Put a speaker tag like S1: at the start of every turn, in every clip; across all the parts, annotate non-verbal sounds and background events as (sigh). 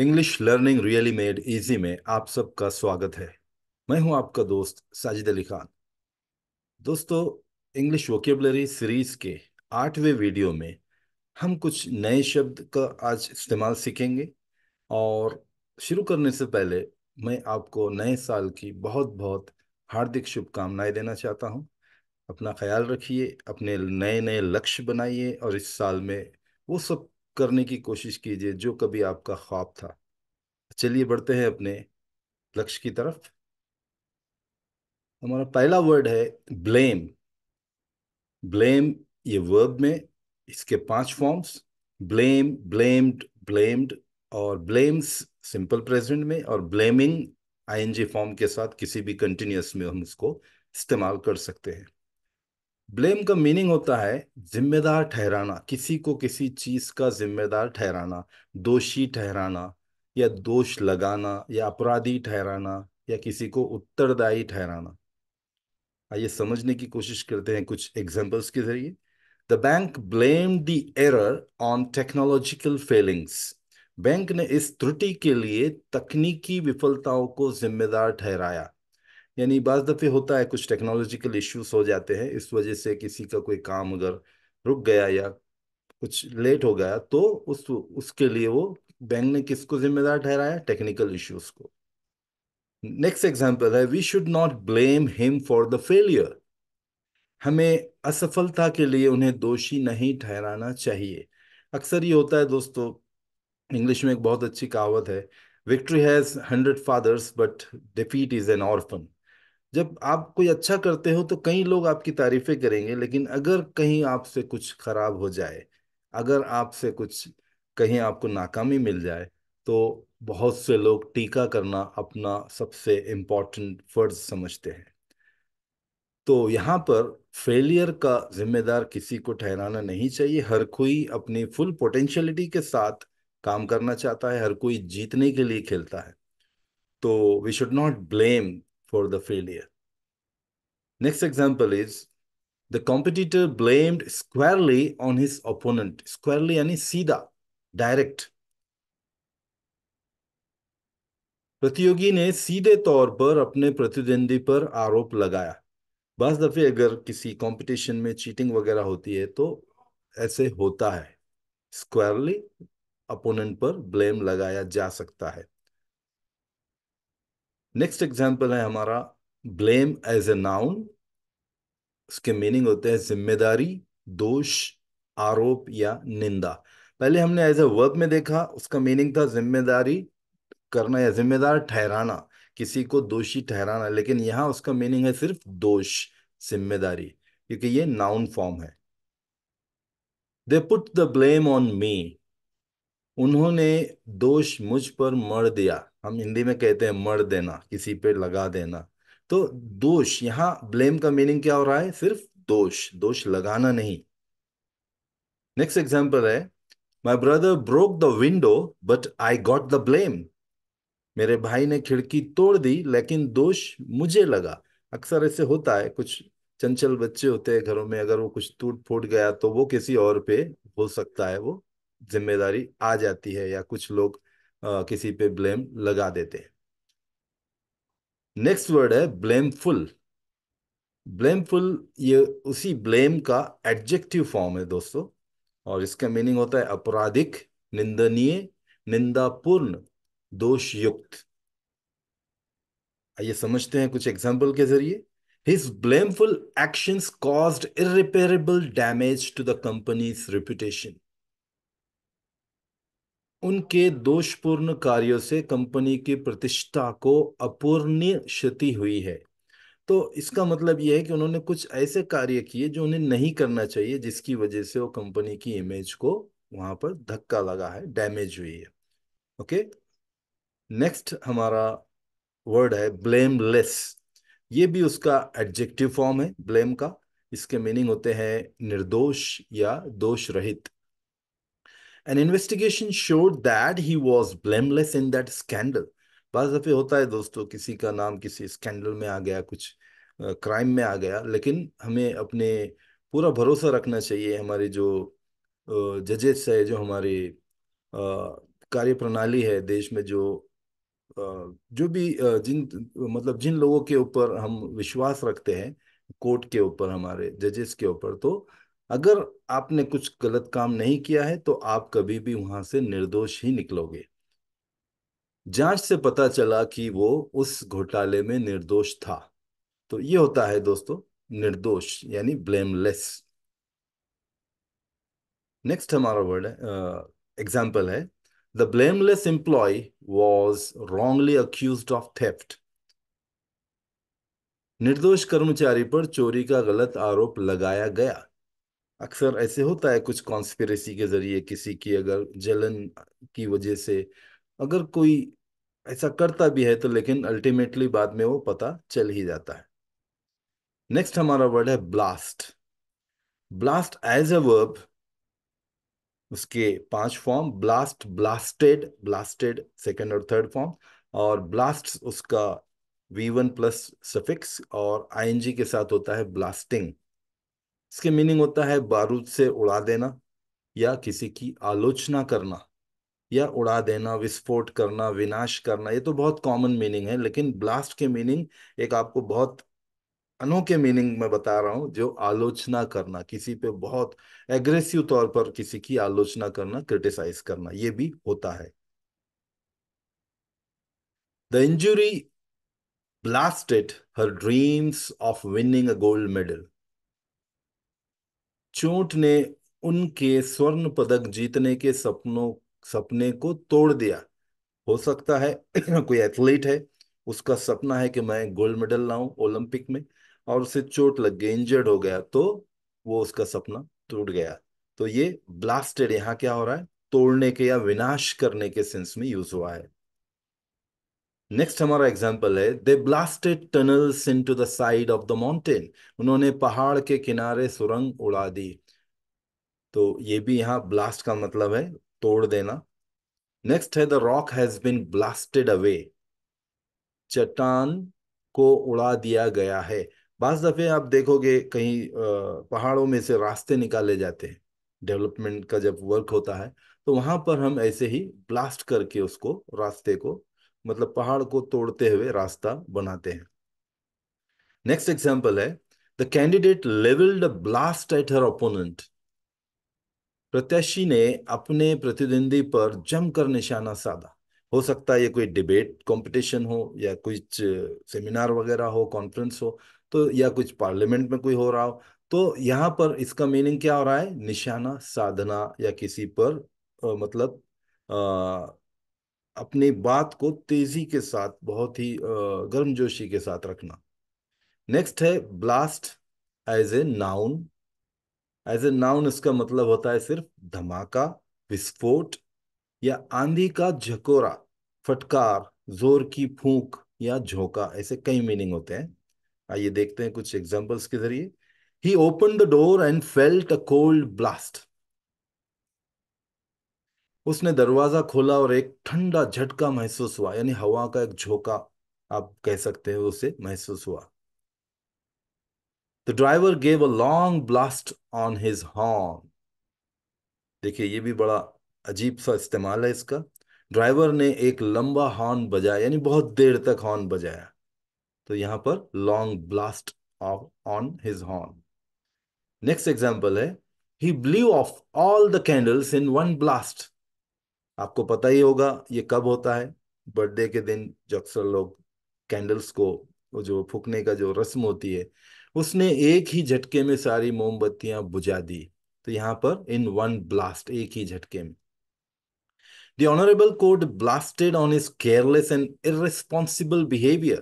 S1: English learning really made easy में आप सबका स्वागत है मैं हूं आपका दोस्त साजिद अली खान दोस्तों इंग्लिश वोकेबलरी सीरीज के आठवें वीडियो में हम कुछ नए शब्द का आज इस्तेमाल सीखेंगे और शुरू करने से पहले मैं आपको नए साल की बहुत बहुत हार्दिक शुभकामनाएं देना चाहता हूं अपना ख्याल रखिए अपने नए नए लक्ष्य बनाइए और इस साल में वो सब करने की कोशिश कीजिए जो कभी आपका ख्वाब था चलिए बढ़ते हैं अपने लक्ष्य की तरफ हमारा पहला वर्ड है ब्लेम ब्लेम ये वर्ब में इसके पांच फॉर्म्स ब्लेम ब्लेम्ड ब्लेम्ड और ब्लेम्स सिंपल प्रेजेंट में और ब्लेमिंग आईएनजी फॉर्म के साथ किसी भी कंटिन्यूस में हम उसको इस्तेमाल कर सकते हैं ब्लेम का मीनिंग होता है जिम्मेदार ठहराना किसी को किसी चीज का जिम्मेदार ठहराना दोषी ठहराना या दोष लगाना या अपराधी ठहराना या किसी को उत्तरदायी ठहराना आइए समझने की कोशिश करते हैं कुछ एग्जांपल्स के जरिए the bank blame the error on technological failings bank ने इस त्रुटि के लिए तकनीकी विफलताओं को जिम्मेदार ठहराया यानी बज दफ़े होता है कुछ टेक्नोलॉजिकल इश्यूज हो जाते हैं इस वजह से किसी का कोई काम अगर रुक गया या कुछ लेट हो गया तो उस उसके लिए वो बैंक ने किसको जिम्मेदार ठहराया टेक्निकल इश्यूज को नेक्स्ट एग्जाम्पल है we should not blame him for the failure हमें असफलता के लिए उन्हें दोषी नहीं ठहराना चाहिए अक्सर ये होता है दोस्तों इंग्लिश में एक बहुत अच्छी कहावत है victory has hundred fathers but defeat is an orphan जब आप कोई अच्छा करते हो तो कई लोग आपकी तारीफें करेंगे लेकिन अगर कहीं आपसे कुछ खराब हो जाए अगर आपसे कुछ कहीं आपको नाकामी मिल जाए तो बहुत से लोग टीका करना अपना सबसे इम्पोर्टेंट फर्ज समझते हैं तो यहाँ पर फेलियर का जिम्मेदार किसी को ठहराना नहीं चाहिए हर कोई अपनी फुल पोटेंशियलिटी के साथ काम करना चाहता है हर कोई जीतने के लिए खेलता है तो we should not blame for the failure. Next example is the competitor blamed squarely on his opponent. Squarely and सीधा direct. प्रतियोगी ने सीधे तौर पर अपने प्रतिद्वंदी पर आरोप लगाया बस दफे अगर किसी कंपटीशन में चीटिंग वगैरह होती है तो ऐसे होता है स्क्वायरली अपोनेंट पर ब्लेम लगाया जा सकता है नेक्स्ट एग्जाम्पल है हमारा ब्लेम एज ए नाउन उसके मीनिंग होते हैं जिम्मेदारी दोष आरोप या निंदा पहले हमने एज ए वर्ब में देखा उसका मीनिंग था जिम्मेदारी करना या जिम्मेदार ठहराना किसी को दोषी ठहराना लेकिन यहां उसका मीनिंग है सिर्फ दोष जिम्मेदारी क्योंकि ये नाउन फॉर्म है they put the blame on me उन्होंने दोष मुझ पर मर दिया हम हिंदी में कहते हैं मर देना किसी पे लगा देना तो दोष यहाँ ब्लेम का मीनिंग क्या हो रहा है सिर्फ दोष दोष लगाना नहीं नेक्स्ट एग्जाम्पल है my brother broke the window but I got the blame मेरे भाई ने खिड़की तोड़ दी लेकिन दोष मुझे लगा अक्सर ऐसे होता है कुछ चंचल बच्चे होते हैं घरों में अगर वो कुछ टूट फूट गया तो वो किसी और पे हो सकता है वो जिम्मेदारी आ जाती है या कुछ लोग किसी पे ब्लेम लगा देते हैं नेक्स्ट वर्ड है ब्लेमफुल ब्लेमफुल ये उसी ब्लेम का एडजेक्टिव फॉर्म है दोस्तों और इसका मीनिंग होता है अपराधिक निंदनीय निंदापूर्ण दोषयुक्त आइए समझते हैं कुछ एग्जाम्पल के जरिए his blameful action caused irreparable damage to the company's reputation उनके दोषपूर्ण कार्यों से कंपनी की प्रतिष्ठा को अपूर्णीय क्षति हुई है तो इसका मतलब यह है कि उन्होंने कुछ ऐसे कार्य किए जो उन्हें नहीं करना चाहिए जिसकी वजह से वो कंपनी की इमेज को वहां पर धक्का लगा है डैमेज हुई है ओके नेक्स्ट हमारा वर्ड है ब्लेमलेस ये भी उसका एडजेक्टिव फॉर्म है ब्लेम का इसके मीनिंग होते हैं निर्दोष या दोष रहित an investigation showed that he was blameless in that scandal बस दफे होता है दोस्तों किसी का नाम किसी स्कैंडल में आ गया कुछ क्राइम में आ गया लेकिन हमें अपने पूरा भरोसा रखना चाहिए हमारे जो जजेस है जो हमारी कार्य प्रणाली है देश में जो जो भी जिन मतलब जिन लोगों के ऊपर हम विश्वास रखते हैं कोर्ट के ऊपर हमारे जजेस के ऊपर तो अगर आपने कुछ गलत काम नहीं किया है तो आप कभी भी वहां से निर्दोष ही निकलोगे जांच से पता चला कि वो उस घोटाले में निर्दोष था तो ये होता है दोस्तों निर्दोष यानी ब्लेमलेस नेक्स्ट हमारा वर्ड एग्जाम्पल है the blameless employee was wrongly accused of theft निर्दोष कर्मचारी पर चोरी का गलत आरोप लगाया गया अक्सर ऐसे होता है कुछ कॉन्स्पिरेसी के जरिए किसी की अगर जलन की वजह से अगर कोई ऐसा करता भी है तो लेकिन अल्टीमेटली बाद में वो पता चल ही जाता है नेक्स्ट हमारा वर्ड है blast blast as a verb उसके पांच form blast blasted blasted second और थर्ड फॉर्म और ब्लास्ट उसका वी वन प्लस सफिक्स और आई के साथ होता है ब्लास्टिंग इसके मीनिंग होता है बारूद से उड़ा देना या किसी की आलोचना करना या उड़ा देना विस्फोट करना विनाश करना ये तो बहुत कॉमन मीनिंग है लेकिन ब्लास्ट के मीनिंग एक आपको बहुत अनोखे मीनिंग में बता रहा हूं जो आलोचना करना किसी पे बहुत एग्रेसिव तौर पर किसी की आलोचना करना क्रिटिसाइज करना ये भी होता है the injury blasted her dreams of winning a gold medal चोट ने उनके स्वर्ण पदक जीतने के सपनों सपने को तोड़ दिया हो सकता है (clears throat) कोई एथलीट है उसका सपना है कि मैं गोल्ड मेडल लाऊं ओलंपिक में और उसे चोट लग गई इंजर्ड हो गया तो वो उसका सपना टूट गया तो ये ब्लास्टेड यहाँ क्या हो रहा है तोड़ने के या विनाश करने के सेंस में यूज हुआ है नेक्स्ट हमारा एग्जाम्पल है they blasted tunnels into the side of the mountain उन्होंने पहाड़ के किनारे सुरंग उड़ा दी तो ये भी यहाँ ब्लास्ट का मतलब है तोड़ देना नेक्स्ट है the rock has been blasted away चट्टान को उड़ा दिया गया है बाज दफे आप देखोगे कहीं पहाड़ों में से रास्ते निकाले जाते हैं डेवलपमेंट का जब वर्क होता है तो वहां पर हम ऐसे ही ब्लास्ट करके उसको रास्ते को मतलब पहाड़ को तोड़ते हुए रास्ता बनाते हैं नेक्स्ट एग्जाम्पल है the candidate levelled blast at her opponent प्रत्याशी ने अपने प्रतिद्वंदी पर जमकर निशाना साधा हो सकता है ये कोई डिबेट कंपटीशन हो या कुछ सेमिनार वगैरह हो कॉन्फ्रेंस हो तो या कुछ पार्लियामेंट में कोई हो रहा हो तो यहाँ पर इसका मीनिंग क्या हो रहा है निशाना साधना या किसी पर आ, मतलब आ, अपनी बात को तेजी के साथ बहुत ही गर्मजोशी के साथ रखना नेक्स्ट है blast as a noun as a noun इसका मतलब होता है सिर्फ धमाका विस्फोट या आंधी का झकोरा फटकार जोर की फूंक या झोंका ऐसे कई मीनिंग होते हैं आइए देखते हैं कुछ एग्जाम्पल्स के जरिए he opened the door and felt a cold blast उसने दरवाज़ा खोला और एक ठंडा झटका महसूस हुआ यानी हवा का एक झोंका आप कह सकते हैं उसे महसूस हुआ the driver gave a long blast on his horn देखिए ये भी बड़ा अजीब सा इस्तेमाल है इसका ड्राइवर ने एक लंबा हॉर्न बजाया यानी बहुत देर तक हॉर्न बजाया तो यहां पर long blast on his horn next example है he blew off all the candles in one blast आपको पता ही होगा ये कब होता है बर्थडे के दिन जो अक्सर लोग कैंडल्स को जो फूकने का जो रस्म होती है उसने एक ही झटके में सारी मोमबत्तियां बुझा दी तो यहाँ पर इन वन ब्लास्ट एक ही झटके में The Honorable Court blasted on his careless and irresponsible behavior.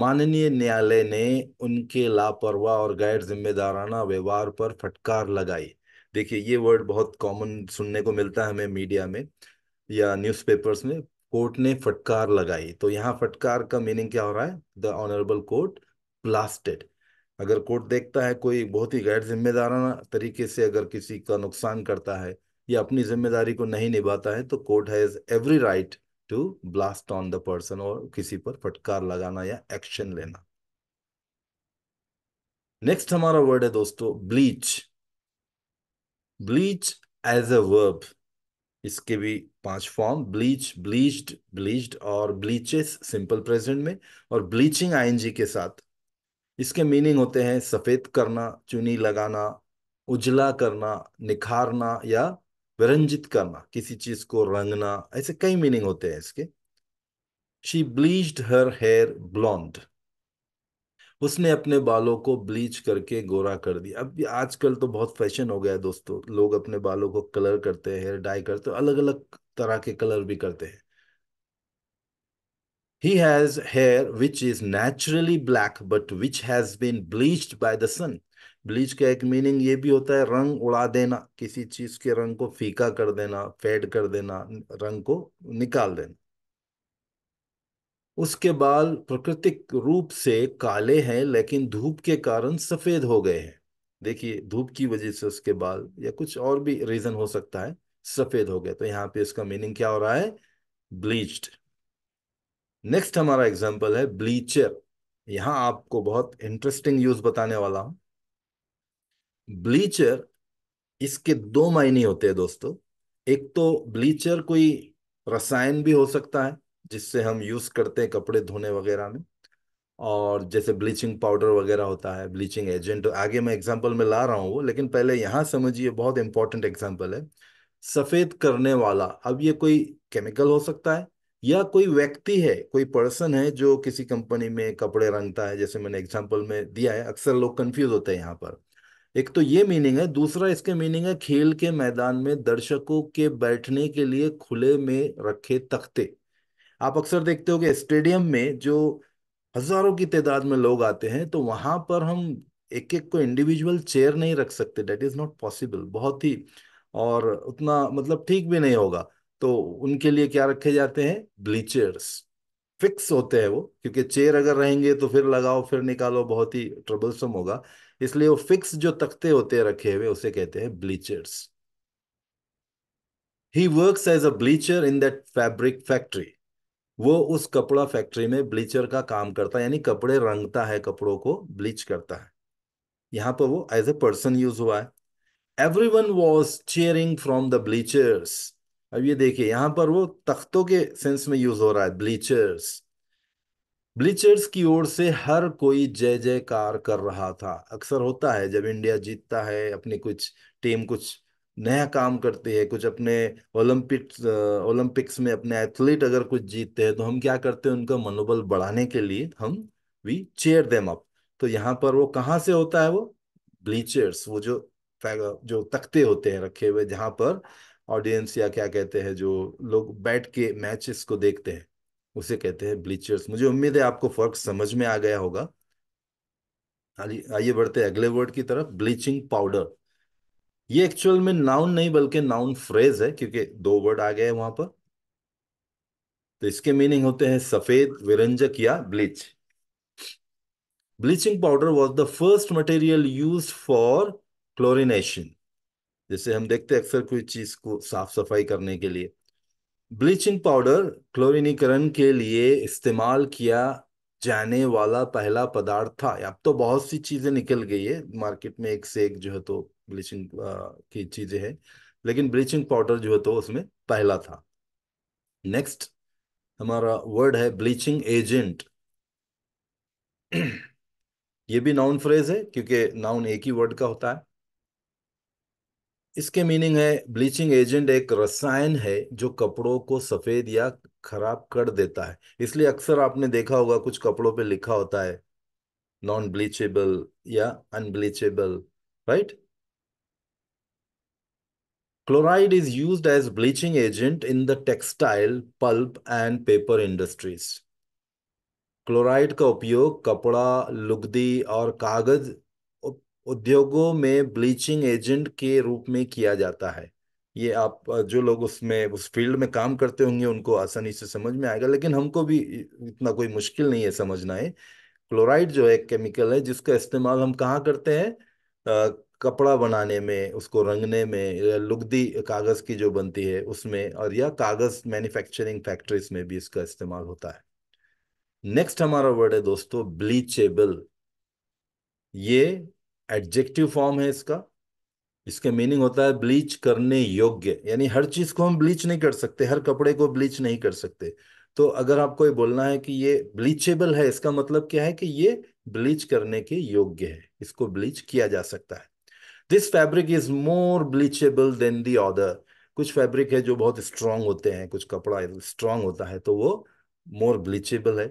S1: माननीय न्यायालय ने उनके लापरवाह और गैर जिम्मेदाराना व्यवहार पर फटकार लगाई देखिए ये वर्ड बहुत कॉमन सुनने को मिलता है हमें मीडिया में या न्यूज़पेपर्स में कोर्ट ने फटकार लगाई तो यहाँ फटकार का मीनिंग क्या हो रहा है द ऑनरेबल कोर्ट ब्लास्टेड अगर कोर्ट देखता है कोई बहुत ही गैर जिम्मेदाराना तरीके से अगर किसी का नुकसान करता है या अपनी जिम्मेदारी को नहीं निभाता है तो court has every right to blast on the person और किसी पर फटकार लगाना या एक्शन लेना नेक्स्ट हमारा वर्ड है दोस्तों bleach bleach as a verb इसके भी पांच फॉर्म ब्लीच ब्लीच्ड ब्लीच्ड और ब्लीचेस सिंपल प्रेजेंट में और ब्लीचिंग आईएनजी के साथ इसके मीनिंग होते हैं सफेद करना चुनी लगाना उजला करना निखारना या विरंजित करना किसी चीज को रंगना ऐसे कई मीनिंग होते हैं इसके she bleached her hair blonde उसने अपने बालों को ब्लीच करके गोरा कर दिया अब आजकल तो बहुत फैशन हो गया है दोस्तों लोग अपने बालों को कलर करते हैं हेयर डाई करते हैं अलग अलग तरह के कलर भी करते हैं He has hair which is naturally black but which has been bleached by the sun. Bleach का एक मीनिंग ये भी होता है रंग उड़ा देना किसी चीज के रंग को फीका कर देना फेड कर देना रंग को निकाल देना उसके बाल प्राकृतिक रूप से काले हैं लेकिन धूप के कारण सफ़ेद हो गए हैं देखिए धूप की वजह से उसके बाल या कुछ और भी रीज़न हो सकता है सफ़ेद हो गए तो यहाँ पे इसका मीनिंग क्या हो रहा है ब्लीच्ड नेक्स्ट हमारा एग्जाम्पल है ब्लीचर यहां आपको बहुत इंटरेस्टिंग यूज बताने वाला हूं ब्लीचर इसके दो मायने होते हैं दोस्तों एक तो ब्लीचर कोई रसायन भी हो सकता है जिससे हम यूज करते हैं कपड़े धोने वगैरह में और जैसे ब्लीचिंग पाउडर वगैरह होता है ब्लीचिंग एजेंट आगे मैं एग्जाम्पल में ला रहा हूँ वो लेकिन पहले यहाँ समझिए बहुत इंपॉर्टेंट एग्जाम्पल है सफेद करने वाला अब ये कोई केमिकल हो सकता है या कोई व्यक्ति है कोई पर्सन है जो किसी कंपनी में कपड़े रंगता है जैसे मैंने एग्जाम्पल में दिया है अक्सर लोग कंफ्यूज होते हैं यहाँ पर एक तो ये मीनिंग है दूसरा इसके मीनिंग है खेल के मैदान में दर्शकों के बैठने के लिए खुले में रखे तख्ते आप अक्सर देखते हो कि स्टेडियम में जो हजारों की तादाद में लोग आते हैं तो वहां पर हम एक एक को इंडिविजुअल चेयर नहीं रख सकते डेट इज नॉट पॉसिबल बहुत ही और उतना मतलब ठीक भी नहीं होगा तो उनके लिए क्या रखे जाते हैं ब्लीचर्स फिक्स होते हैं वो क्योंकि चेयर अगर रहेंगे तो फिर लगाओ फिर निकालो बहुत ही ट्रबलसम होगा इसलिए वो फिक्स जो तख्ते होते हैं रखे हुए उसे कहते हैं bleachers he work as a bleacher in that fabric factory वो उस कपड़ा फैक्ट्री में ब्लीचर का काम करता है यानी कपड़े रंगता है कपड़ों को ब्लीच करता है यहाँ पर वो एज ए पर्सन यूज हुआ है everyone was cheering from the bleachers अब ये देखिए यहाँ पर वो तख्तों के सेंस में यूज हो रहा है ब्लीचर्स ब्लीचर्स की ओर से हर कोई जय जयकार कर रहा था अक्सर होता है जब इंडिया जीतता है अपनी कुछ टीम कुछ नया काम करते हैं कुछ अपने ओलंपिक ओलंपिक्स में अपने एथलीट अगर कुछ जीतते हैं तो हम क्या करते हैं उनका मनोबल बढ़ाने के लिए हम वी चेयर देम अप तो यहाँ पर वो कहाँ से होता है वो ब्लीचर्स वो जो जो तख्ते होते हैं रखे हुए जहाँ पर ऑडियंस या क्या कहते हैं जो लोग बैठ के मैचेस को देखते हैं उसे कहते हैं ब्लीचर्स मुझे उम्मीद है आपको फर्क समझ में आ गया होगा आइए बढ़ते हैं अगले वर्ड की तरफ ब्लीचिंग पाउडर ये एक्चुअल में नाउन नहीं बल्कि नाउन फ्रेज है क्योंकि दो वर्ड आ गए वहां पर तो इसके मीनिंग होते हैं सफेद विरंजक या bleach bleaching powder was the first material use for chlorination जैसे हम देखते हैं अक्सर कोई चीज को साफ सफाई करने के लिए ब्लीचिंग पाउडर क्लोरिनीकरण के लिए इस्तेमाल किया जाने वाला पहला पदार्थ था अब तो बहुत सी चीजें निकल गई है मार्केट में एक से एक जो है तो ब्लीचिंग की चीज़ें हैं लेकिन ब्लीचिंग पाउडर जो है तो उसमें पहला था नेक्स्ट हमारा वर्ड है ब्लीचिंग एजेंट ये भी नाउन फ्रेज है क्योंकि नाउन एक ही वर्ड का होता है इसके मीनिंग है ब्लीचिंग एजेंट एक रसायन है जो कपड़ों को सफ़ेद या खराब कर देता है इसलिए अक्सर आपने देखा होगा कुछ कपड़ों पे लिखा होता है नॉन ब्लीचेबल या unbleachable right Chloride is used as bleaching agent in the textile, pulp and paper industries. Chloride का उपयोग कपड़ा लुगदी और कागज उद्योगों में ब्लीचिंग एजेंट के रूप में किया जाता है ये आप जो लोग उसमें उस फील्ड में काम करते होंगे उनको आसानी से समझ में आएगा लेकिन हमको भी इतना कोई मुश्किल नहीं है समझना है क्लोराइड जो है केमिकल है जिसका इस्तेमाल हम कहाँ करते हैं कपड़ा बनाने में उसको रंगने में लुगदी कागज़ की जो बनती है उसमें और या कागज़ मैन्युफैक्चरिंग फैक्ट्रीज में भी इसका इस्तेमाल होता है नेक्स्ट हमारा वर्ड है दोस्तों ब्लीचेबल ये एडजेक्टिव फॉर्म है इसका इसके मीनिंग होता है ब्लीच करने योग्य यानी हर चीज़ को हम ब्लीच नहीं कर सकते हर कपड़े को ब्लीच नहीं कर सकते तो अगर आपको ये बोलना है कि ये ब्लीचेबल है इसका मतलब क्या है कि ये ब्लीच करने के योग्य है इसको ब्लीच किया जा सकता है this fabric is more bleachable than the other कुछ फैब्रिक है जो बहुत स्ट्रांग होते हैं कुछ कपड़ा स्ट्रांग होता है तो वो मोर ब्लीचेबल है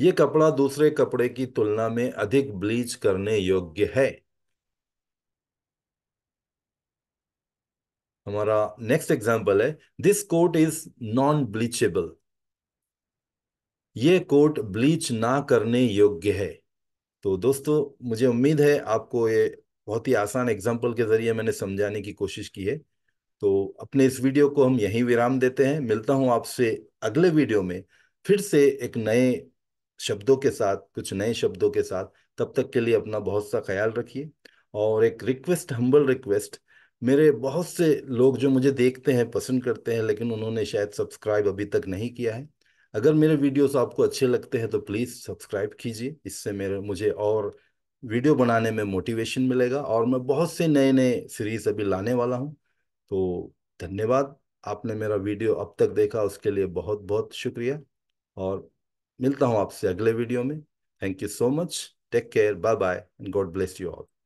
S1: ये कपड़ा दूसरे कपड़े की तुलना में अधिक ब्लीच करने योग्य है हमारा नेक्स्ट एग्जाम्पल है this coat is non bleachable ये कोट ब्लीच ना करने योग्य है तो दोस्तों मुझे उम्मीद है आपको ये बहुत ही आसान एग्जाम्पल के जरिए मैंने समझाने की कोशिश की है तो अपने इस वीडियो को हम यहीं विराम देते हैं मिलता हूँ आपसे अगले वीडियो में फिर से एक नए शब्दों के साथ कुछ नए शब्दों के साथ तब तक के लिए अपना बहुत सा ख्याल रखिए और एक रिक्वेस्ट हम्बल रिक्वेस्ट मेरे बहुत से लोग जो मुझे देखते हैं पसंद करते हैं लेकिन उन्होंने शायद सब्सक्राइब अभी तक नहीं किया है अगर मेरे वीडियोस आपको अच्छे लगते हैं तो प्लीज़ सब्सक्राइब कीजिए इससे मेरे मुझे और वीडियो बनाने में मोटिवेशन मिलेगा और मैं बहुत से नए नए सीरीज अभी लाने वाला हूँ तो धन्यवाद आपने मेरा वीडियो अब तक देखा उसके लिए बहुत बहुत शुक्रिया और मिलता हूँ आपसे अगले वीडियो में thank you so much take care bye bye and God bless you all